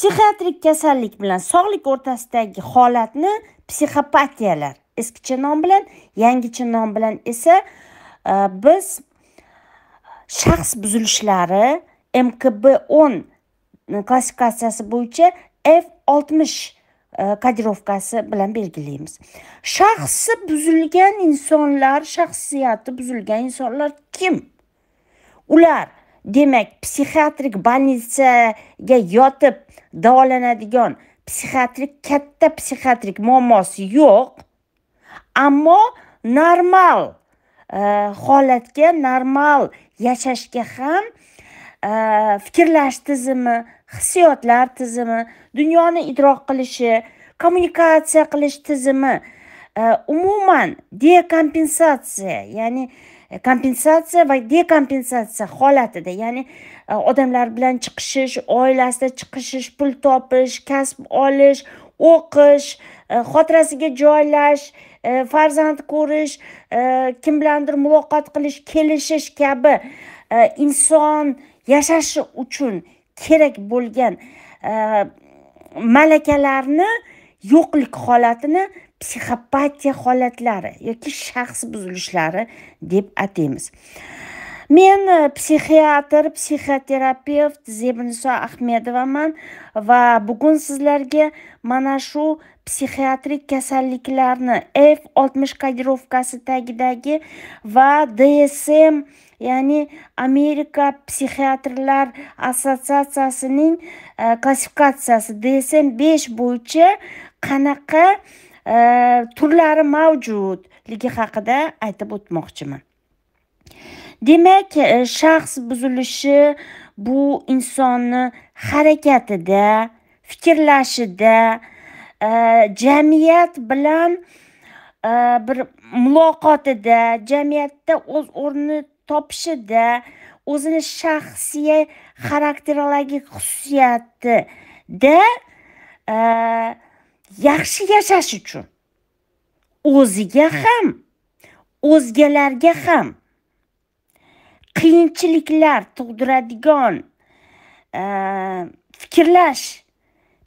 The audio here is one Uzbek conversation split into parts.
psixiatrik kasallik bilan sog'lik o'rtasidagi holatni psixopatiyalar eskicha nom bilan yangicha nom bilan esa e, biz shaxs buzilishlari mkb o'n e, klassifikatsiyasi bo'yicha f oltmish e, kodirovkasi bilan belgilaymiz shaxsi buzilgan insonlar shaxsiyati buzilgan insonlar kim ular demak psixiatrik больницаga yotib davolanadigan psixiatrik katta psixiatrik muammosi yo'q ammo normal e, holatga normal yashashga ham e, fikrlash tizimi hissiyotlar tizimi dunyoni idrok qilishi kommunikatsiya qilish tizimi e, umuman dekompensatsiya ya'ni kompensatsiya va dekompensatsiya holatida ya'ni э, odamlar bilan chiqishish oilasida chiqishish pul topish kasb olish o'qish e, xotirasiga joylash e, farzand ko'rish e, kim bilandir muloqot qilish kelishish kabi inson yashashi uchun kerak bo'lgan malakalarni yo'qlik holatini psixopatiya holatlari yoki shaxs buzilishlari deb ataymiz men e, psixiatr psixoterapevt zebniso ahmedovaman va bugun sizlarga mana shu psixiatrik kasalliklarni f oltmish kodirovkasi tagidagi va dsm ya'ni amerika psixiatrlar assotsiatsiyasining e, klassifikatsiyasi dsm besh bo'yicha qanaqa Э, turlari mavjudligi haqida aytib o'tmoqchiman demak e, shaxs buzilishi bu insonni harakatida fikrlashida e, jamiyat bilan e, bir muloqotida jamiyatda o'z o'rnini topishida o'zini shaxsiy xarakterologik xususiyatida yaxshi yashash uchun o'ziga ham o'zgalarga ham qiyinchiliklar tug'diradigan e, fikrlash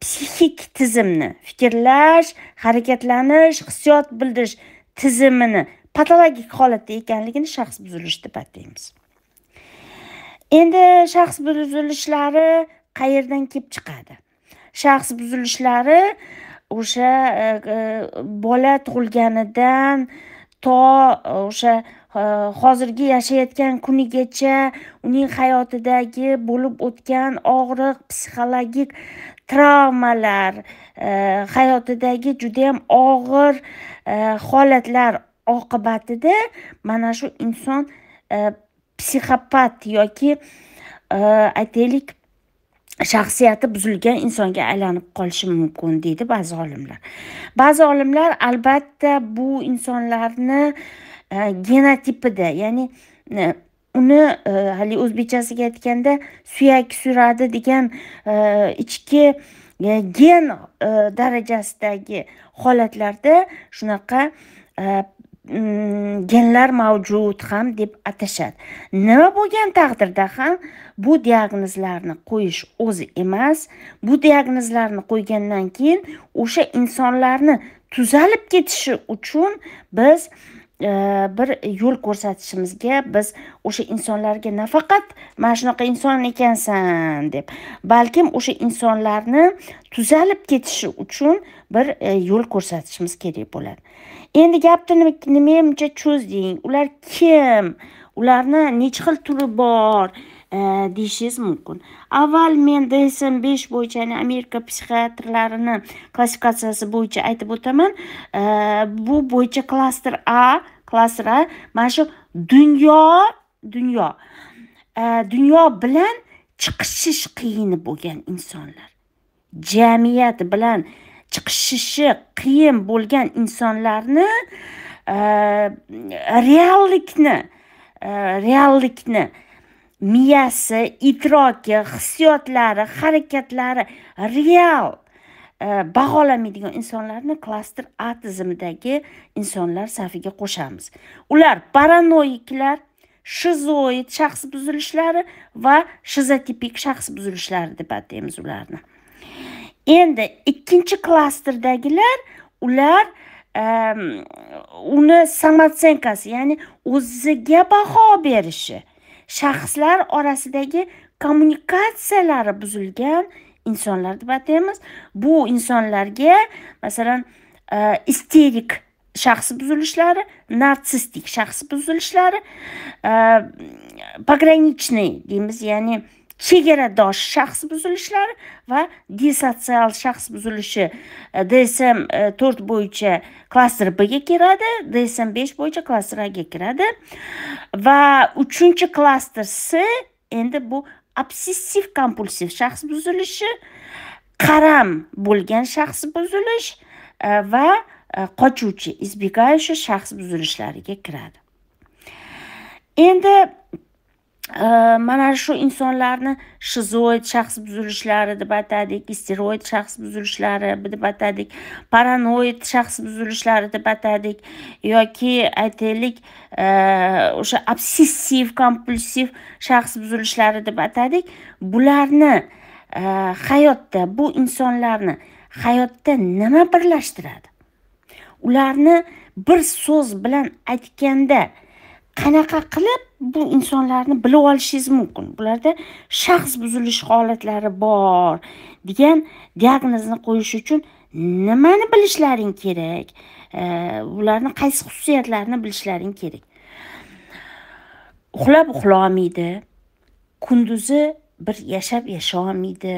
psixik tizimni fikrlash harakatlanish hissiyot bildirish tizimini patologik holatda ekanligini shaxs buzilish deb ataymiz endi shaxs buzilishlari qayerdan kelib chiqadi shaxs buzilishlari o'sha e, e, bola tug'ilganidan to e, o'sha hozirgi yashayotgan kunigacha uning hayotidagi bo'lib o'tgan og'riq psixologik travmalar hayotidagi judayam og'ir holatlar oqibatida mana shu inson psixopat yoki aytaylik shaxsiyati buzilgan insonga aylanib qolishi mumkin deydi ba'zi olimlar ba'zi olimlar albatta bu insonlarni e, genotipida ya'ni e, uni e, haligi o'zbekchasiga aytganda suyak suradi degan ichki gen darajasidagi holatlarda shunaqa genlar mavjud ham deb atashadi nima bo'lgan taqdirda ham bu diagnozlarni qo'yish o'zi emas bu diagnozlarni qo'ygandan keyin o'sha insonlarni tuzalib ketishi uchun biz Э, bir yo'l ko'rsatishimizga biz o'sha insonlarga nafaqat mana shunaqa inson ekansan deb balkim o'sha insonlarni tuzalib ketishi uchun bir e, yo'l ko'rsatishimiz kerak bo'ladi endi gapni nimamcha cho'zding ular kim ularni nechi xil turi bor E, deyishingiz mumkin avval men dsm besh bo'yicha ya'ni amerika psixiatrlarini klassifikatsiyasi bo'yicha aytib o'taman e, bu bo'yicha klaster a klaster a mana shu dunyo dunyo e, dunyo bilan chiqishish qiyin bo'lgan insonlar jamiyat bilan chiqishishi qiyin bo'lgan insonlarni reallikni reallikni miyasi idroki hissiyotlari harakatlari real e, baholamaydigan insonlarni klaster a tizimidagi insonlar safiga qo'shamiz ular paranoiklar shizoid shaxs buzilishlari va shizotipik shaxs buzilishlari deb ataymiz ularni endi ikkinchi klasterdagilar ular e, uni samotsenkasi ya'ni o'ziga baho berishi shaxslar orasidagi kommunikatsiyalari buzilgan insonlar deb ataymiz bu insonlarga masalan e, isterik shaxs buzilishlari narsistik shaxs buzilishlari e, pogраничный deymiz ya'ni chegaradosh shaxs buzilishlari va dissotsial shaxs buzilishi e, dsm e, to'rt bo'yicha klaster bga kiradi dsm besh bo'yicha klaster aga kiradi va uchinchi klaster s endi bu obsessiv kompulsiv shaxs buzilishi qaram bo'lgan shaxs buzilish e, va qochuvchi избегающий shaxs buzilishlariga kiradi endi Э, mana shu insonlarni shizoid shaxs buzilishlari deb atadik isteroid shaxs buzilishlari deb atadik paranoid shaxs buzilishlari deb atadik yoki aytaylik e, o'sha obsessiv kompulsiv shaxs buzilishlari deb atadik bularni e, hayotda bu insonlarni hayotda nima birlashtiradi ularni bir so'z bilan aytganda qanaqa qilib bu insonlarni bilib olishingiz mumkin bularda shaxs buzilishi holatlari bor degan diagnozni qo'yish uchun nimani bilishlaring kerak ularni qaysi xususiyatlarini bilishlaring kerak uxlab uxlolmaydi kunduzi bir yashab yasholmaydi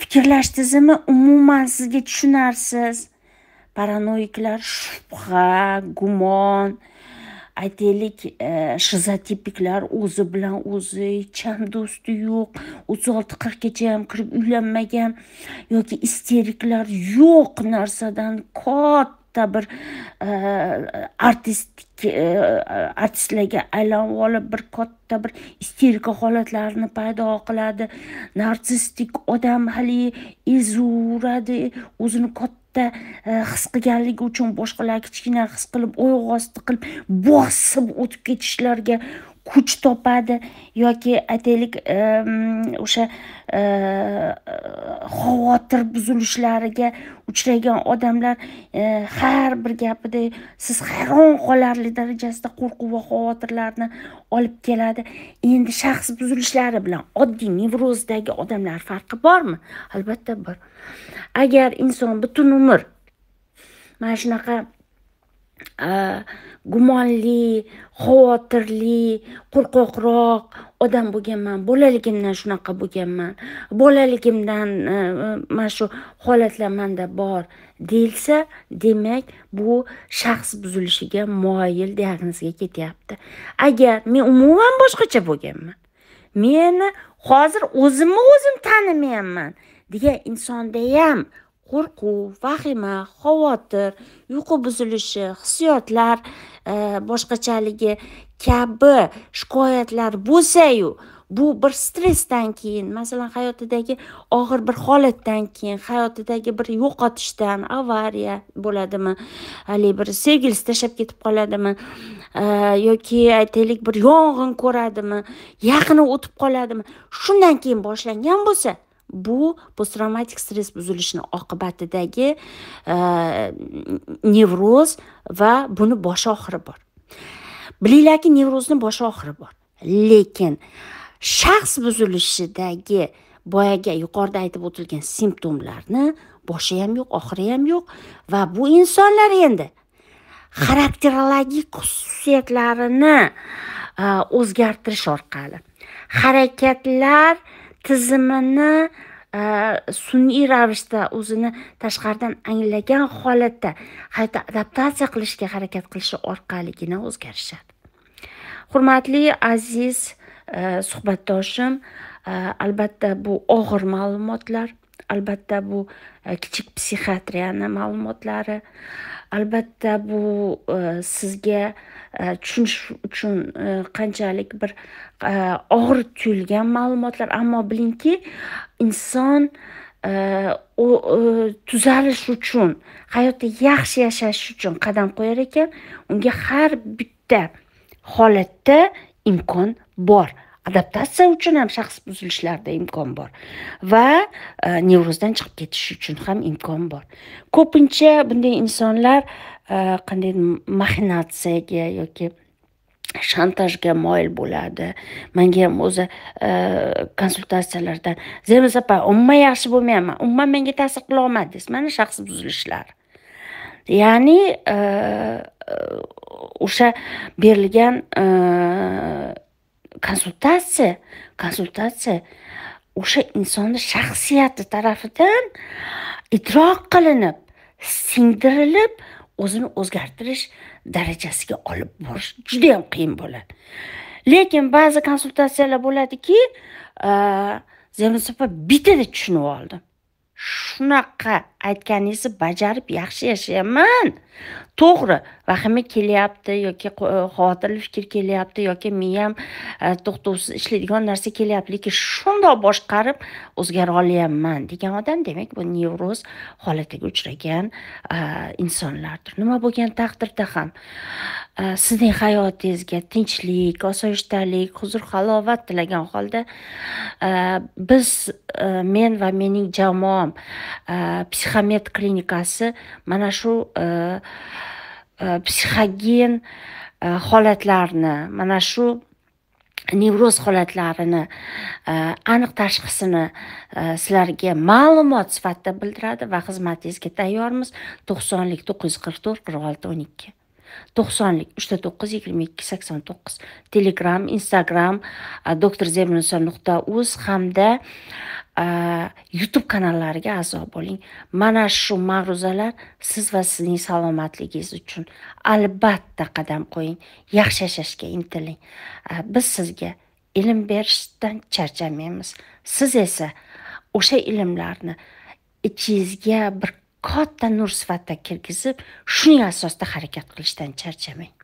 fikrlash tizimi umuman sizga tushunarsiz paranoiklar shubha gumon aytaylik e, shizotipiklar o'zi bilan o'zi ham do'sti yo'q o'ttiz olti qirqgacha ham kirib uylanmagan yoki isteriklar yo'q narsadan katta bir e, artistik e, artistlarga aylanib olib bir katta bir isterika holatlarini paydo qiladi narsistik odam haligi ezuradi o'zini katta katta e, his qilganligi uchun boshqalar kichkina his qilib oyoq osti qilib bosib o'tib ketishlariga kuch topadi yoki aytaylik o'sha e, xavotir buzilishlariga uchragan odamlar e, har bir gapida siz hayron qolarli darajasida qo'rquv va xavotirlarni olib keladi endi shaxs buzilishlari bilan oddiy nevrozdagi odamlar farqi bormi albatta bor agar inson butun umr mana shunaqa gumonli xavotirli qo'rqoqroq odam bo'lganman bolaligimdan shunaqa bo'lganman bolaligimdan mana shu holatlar manda bor deyilsa demak bu shaxs buzilishiga moyil diagnozga ketyapti agar men umuman boshqacha bo'lganman meni hozir o'zimni o'zim tanimayapman degan insonda ham qo'rquv vahima xavotir uyqu buzilishi hissiyotlar e, boshqachaligi kabi shikoyatlar bo'lsayu bu bir stressdan keyin masalan hayotidagi og'ir bir holatdan keyin hayotidagi bir yo'qotishdan avariya bo'ladimi haligi bir sevgilisi tashlab ketib qoladimi e, yoki aytaylik bir yong'in ko'radimi yaqini o'tib qoladimi shundan keyin boshlangan bo'lsa bu posttravmatik stress buzilishini oqibatidagi e, nevroz va buni bosh oxiri bor bilinglarki nevrozni bosh oxiri bor lekin shaxs buzilishidagi boyaga yuqorida aytib o'tilgan simptomlarni boshi ham yo'q oxiri ham yo'q va bu insonlar endi xarakterologik xususiyatlarini e, o'zgartirish orqali harakatlar tizimini e, sun'iy ravishda o'zini tashqaridan anglagan holatda qayta adaptatsiya qilishga harakat qilishi orqaligina o'zgarishadi hurmatli aziz e, suhbatdoshim e, albatta bu og'ir ma'lumotlar albatta bu e, kichik psixiatriyani ma'lumotlari albatta bu e, sizga e, tushunish uchun qanchalik bir og'ir tuyulgan ma'lumotlar ammo bilingki inson u tuzalish uchun hayotda yaxshi yashash uchun qadam qo'yar ekan unga har bitta holatda imkon bor adaptatsiya uchun ham shaxs buzilishlarida imkon bor va e, nevrozdan chiqib ketish uchun ham imkon bor ko'pincha bunday insonlar e, qanday mahinatsiyaga yoki shantajga moyil bo'ladi manga ham o'zi e, konsultatsiyalardan zemis opa umuman yaxshi bo'lmayapman umuman menga ta'sir qila olmadingiz mana shaxs buzilishlar ya'ni o'sha berilgan konsultatsiya konsultatsiya o'sha insonni shaxsiyati tarafidan idrok qilinib singdirilib o'zini o'zgartirish darajasiga olib borish juda yam qiyin bo'ladi lekin ba'zi konsultatsiyalar bo'ladiki zemlis bittada tushunib oldim shunaqa aytganingizni bajarib yaxshi yashayapman to'g'ri vahima kelyapti yoki e, xavotirli fikr kelyapti yoki miyam e, to'xtovsiz ishlaydigan narsa kelyapti lekin shundoq boshqarib o'zgara olyapman degan odam demak bu nevroz holatiga uchragan e, insonlardir nima bo'lgan taqdirda ham sizning hayotingizga tinchlik osoyishtalik huzur halovat tilagan holda biz men va mening jamoam ham psixomet klinikasi mana shu psixogen holatlarni mana shu nevroz holatlarini aniq tashxisini sizlarga ma'lumot sifatida bildiradi va xizmatingizga tayyormiz to'qsonlik to'qqiz yuz qirq to'rt qirq olti o'n ikki to'qsonlik uchta to'qqiz yigirma ikki sakson to'qqiz telegram instagram doktor nuqta uz hamda Э, youtube kanallariga a'zo bo'ling mana shu ma'ruzalar siz va sizning salomatligingiz uchun albatta qadam qo'ying yaxshi yashashga intiling э, biz sizga ilm berishdan charchamaymiz siz esa o'sha ilmlarni ichingizga bir katta nur sifatida kirgizib shuning asosida harakat qilishdan charchamang